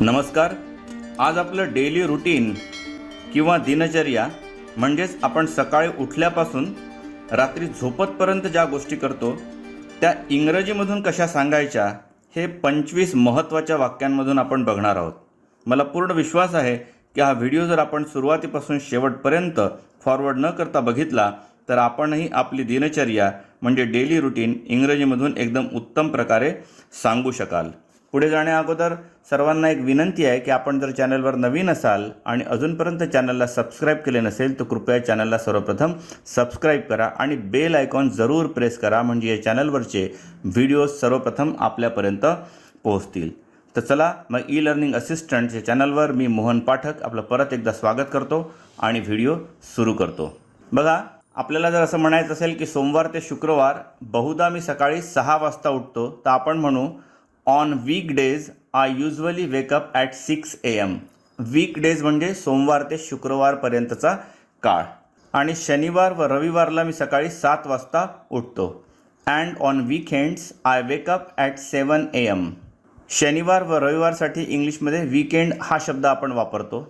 नमस्कार आज आपलं डेली रुटीन किंवा दिनचर्या म्हणजेच आपण सकाळी उठल्यापासून रात्री झोपतपर्यंत ज्या गोष्टी करतो त्या इंग्रजीमधून कशा सांगायच्या हे पंचवीस महत्त्वाच्या वाक्यांमधून आपण बघणार आहोत मला पूर्ण विश्वास आहे की हा व्हिडिओ जर आपण सुरुवातीपासून शेवटपर्यंत फॉरवर्ड न करता बघितला तर आपणही आपली दिनचर्या म्हणजे डेली रुटीन इंग्रजीमधून एकदम उत्तम प्रकारे सांगू शकाल पुढे जाण्याअगोदर सर्वांना एक विनंती आहे की आपण जर चॅनलवर नवीन असाल आणि अजूनपर्यंत चॅनलला सबस्क्राईब केले नसेल तर कृपया चॅनलला सर्वप्रथम सबस्क्राईब करा आणि बेल आयकॉन जरूर प्रेस करा म्हणजे या चॅनलवरचे व्हिडिओ सर्वप्रथम आपल्यापर्यंत पोहोचतील तर चला मग ई लर्निंग असिस्टंट या चॅनलवर मी मोहन पाठक आपलं परत एकदा स्वागत करतो आणि व्हिडिओ सुरू करतो बघा आपल्याला जर असं म्हणायचं असेल की सोमवार ते शुक्रवार बहुधा मी सकाळी सहा वाजता उठतो तर आपण म्हणू on weekdays I usually wake up at six A M weekdays म्हणजे सोमवार ते शुक्रवारपर्यंतचा काळ आणि शनिवार व रविवारला मी सकाळी सात वाजता उठतो and on weekends I wake up at seven A M शनिवार व रविवारसाठी इंग्लिशमध्ये वीकेंड हा शब्द आपण वापरतो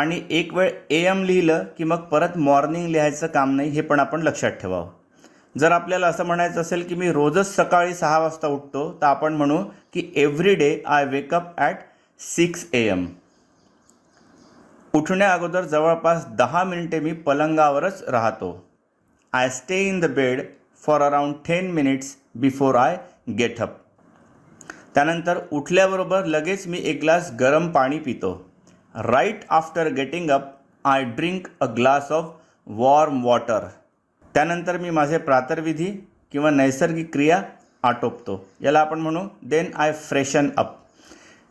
आणि एक वेळ ए एम लिहिलं की मग परत मॉर्निंग लिहायचं काम नाही हे पण आपण लक्षात ठेवावं जर आपल्याला असं म्हणायचं असेल की मी रोजच सकाळी सहा वाजता उठतो तर आपण म्हणू की every day I wake up at six A M उठण्या अगोदर जवळपास दहा मिनिटे मी पलंगावरच राहतो I stay in the bed for around ten minutes before I get up त्यानंतर उठल्याबरोबर लगेच मी एक ग्लास गरम पाणी पितो right after getting up I drink a glass of warm water त्यानंतर मी माझे प्रातर्विधी किंवा नैसर्गिक क्रिया आटोपतो याला आपण म्हणू देन आय फ्रेशन अप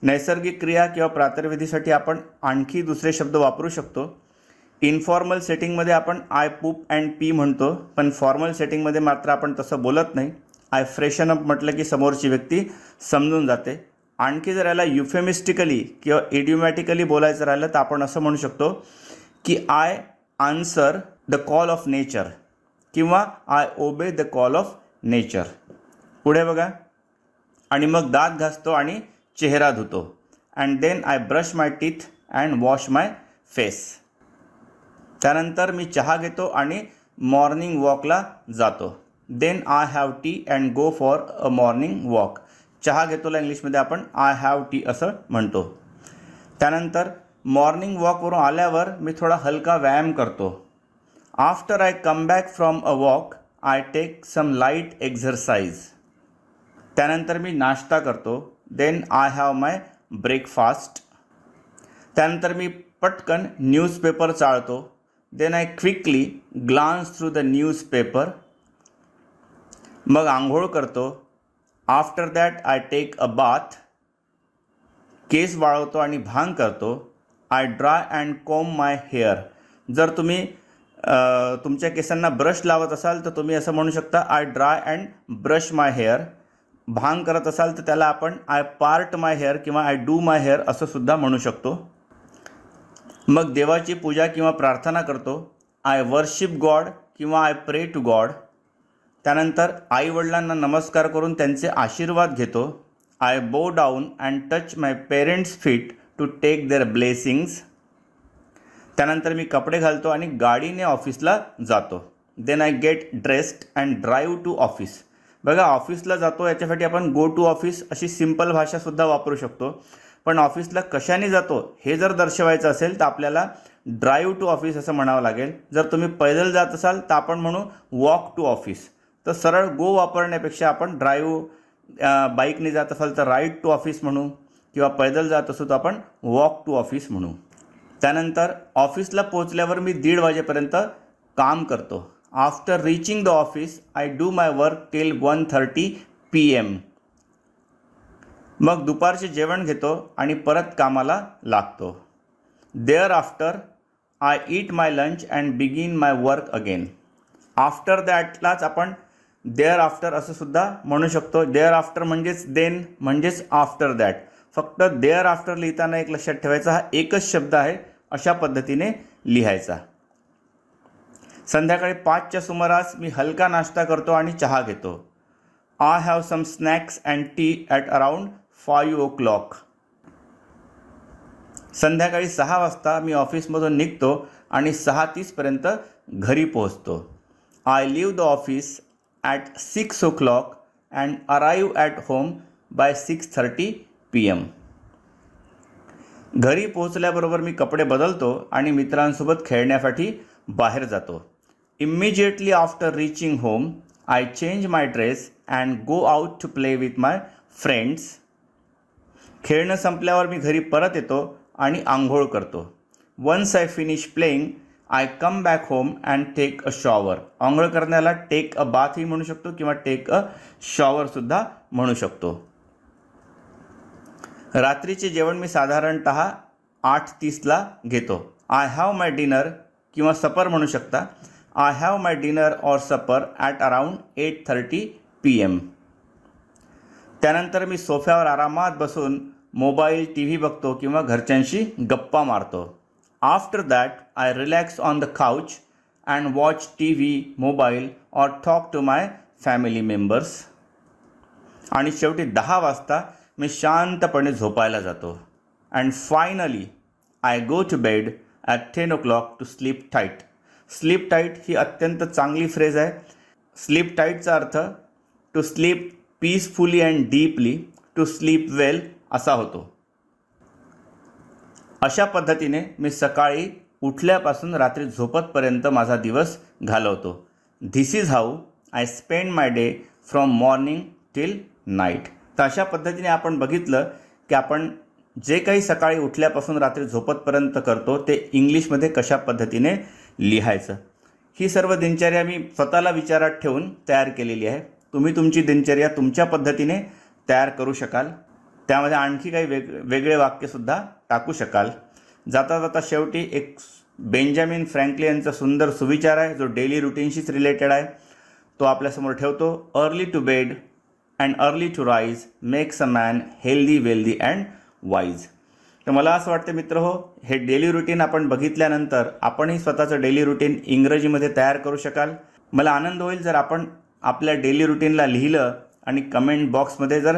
नैसर्गिक क्रिया किंवा प्रातर्विधीसाठी आपण आणखी दुसरे शब्द वापरू शकतो इनफॉर्मल सेटिंगमध्ये आपण आय पूप अँड पी म्हणतो पण फॉर्मल सेटिंगमध्ये मात्र आपण तसं बोलत नाही आय फ्रेशन अप म्हटलं की समोरची व्यक्ती समजून जाते आणखी जर याला युफेमिस्टिकली किंवा इडिओमॅटिकली बोलायचं राहिलं तर आपण असं म्हणू शकतो की I answer the call of nature किंवा I obey the call of nature पुढे बघा आणि मग दात घासतो आणि चेहरा धुतो and then I brush my teeth and wash my face त्यानंतर मी चहा घेतो आणि मॉर्निंग वॉकला जातो then I have tea and go for a morning walk चहा घेतोला इंग्लिशमध्ये आपण आय हॅव टी असं म्हणतो त्यानंतर मॉर्निंग वॉकवरून आल्यावर मी थोडा हलका व्यायाम करतो after I come back from a walk I take some light exercise त्यानंतर मी नाश्ता करतो then I have my breakfast त्यानंतर मी पटकन न्यूजपेपर चाळतो then I quickly glance through the newspaper मग आंघोळ करतो after that I take a bath केस वाळवतो आणि भांग करतो I dry and comb my hair जर तुम्ही तुमच्या केसांना ब्रश लावत असाल तर तुम्ही असं म्हणू शकता I dry and brush my hair भांग करत असाल तर त्याला आपण आय पार्ट माय हेअर किंवा आय डू माय हेअर असं सुद्धा म्हणू शकतो मग देवाची पूजा किंवा प्रार्थना करतो आय वर्शिप गॉड किंवा आय प्रे टू गॉड त्यानंतर आईवडिलांना नमस्कार करून त्यांचे आशीर्वाद घेतो I bow down and touch my parents feet to take their blessings त्यानंतर मी कपडे घालतो आणि गाडीने ऑफिसला जातो then I get dressed and drive to office बघा ऑफिसला जातो याच्यासाठी आपण गो टू ऑफिस अशी सिंपल भाषासुद्धा वापरू शकतो पण ऑफिसला कशाने जातो हे जर दर्शवायचं असेल तर आपल्याला ड्राईव्ह टू ऑफिस असं म्हणावं लागेल जर तुम्ही पैदल जात असाल तर आपण म्हणू वॉक टू ऑफिस तर सरळ गो वापरण्यापेक्षा आपण ड्राईव्ह बाईकने जात असाल तर राईड टू ऑफिस म्हणू किंवा पैदल जात असू तर आपण वॉक टू ऑफिस म्हणू त्यानंतर ऑफिसला पोचल्यावर मी दीड वाजेपर्यंत काम करतो after reaching the office I do my work till one thirty P M मग दुपारचे जेवण घेतो आणि परत कामाला लागतो thereafter I eat my lunch and begin my work again after दॅटलाच आपण देअर आफ्टर असं सुद्धा म्हणू शकतो देअर आफ्टर म्हणजेच देन म्हणजेच आफ्टर दॅट फक्त देअर आफ्टर लिहिताना एक लक्षात ठेवायचा हा एकच शब्द आहे अशा पद्धतीने लिहायचा संध्याकाळी पाचच्या सुमारास मी हलका नाश्ता करतो आणि चहा घेतो I have some snacks and tea at around five o'clock संध्याकाळी सहा वाजता मी ऑफिसमधून निघतो आणि सहा तीसपर्यंत घरी पोहोचतो I leave the office at six o'clock and arrive at home by six thirty P m घरी पोहोचल्याबरोबर मी कपडे बदलतो आणि मित्रांसोबत खेळण्यासाठी बाहेर जातो immediately after reaching home I change my dress and go out to play with my friends खेळणं संपल्यावर मी घरी परत येतो आणि आंघोळ करतो once I finish playing I come back home and take a shower आंघोळ करण्याला टेक अ बाथही म्हणू शकतो किंवा टेक अ शॉवरसुद्धा म्हणू शकतो रात्रीचे जेवण मी साधारणत आठ तीसला घेतो आय हॅव माय डिनर किंवा सपर म्हणू शकता I have my dinner or supper at around eight thirty P m त्यानंतर मी सोफ्यावर आरामात बसून मोबाईल टी व्ही बघतो किंवा घरच्यांशी गप्पा मारतो after that I relax on the couch and watch T V mobile or talk to my family members आणि शेवटी दहा वाजता मी शांतपणे झोपायला जातो and finally I go to bed at ten o'clock to sleep tight sleep tight ही अत्यंत चांगली फ्रेज आहे स्लीप टाईटचा अर्थ to sleep peacefully and deeply to sleep well असा होतो अशा पद्धतीने मी सकाळी उठल्यापासून रात्री झोपतपर्यंत माझा दिवस घालवतो this is how I spend my day from morning till night तर अशा पद्धतीने आपण बघितलं की आपण जे काही सकाळी उठल्यापासून रात्री झोपतपर्यंत करतो ते इंग्लिशमध्ये कशा पद्धतीने लिहायचं ही सर्व दिनचर्या मी स्वतःला विचारात ठेवून तयार केलेली आहे तुम्ही तुमची दिनचर्या तुमच्या पद्धतीने तयार करू शकाल त्यामध्ये आणखी काही वेग वेगळे वाक्यसुद्धा टाकू शकाल जाता जाता शेवटी एक बेंजामिन फ्रँकली यांचा सुंदर सुविचार आहे जो डेली रुटीनशीच रिलेटेड आहे तो आपल्यासमोर ठेवतो early to bed and early to rise makes a man healthy wealthy and wise तर मला असं वाटतं मित्र हो हे डेली रुटीन आपण बघितल्यानंतर आपणही स्वतःचं डेली रुटीन इंग्रजीमध्ये तयार करू शकाल मला आनंद होईल जर आपण आपल्या डेली रुटीनला लिहिलं आणि कमेंट बॉक्समध्ये जर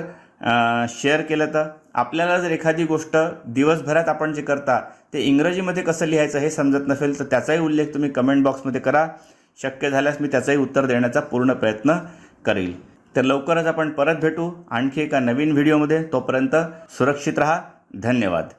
शेअर केलं तर आपल्याला जर एखादी गोष्ट दिवसभरात आपण जे करता ते इंग्रजीमध्ये कसं लिहायचं हे समजत नसेल तर त्याचाही उल्लेख तुम्ही कमेंट बॉक्समध्ये करा शक्य झाल्यास मी त्याचंही उत्तर देण्याचा पूर्ण प्रयत्न करेल तर लवकरच आपण परत भेटू आणखी एका नवीन व्हिडिओमध्ये तोपर्यंत सुरक्षित रहा धन्यवाद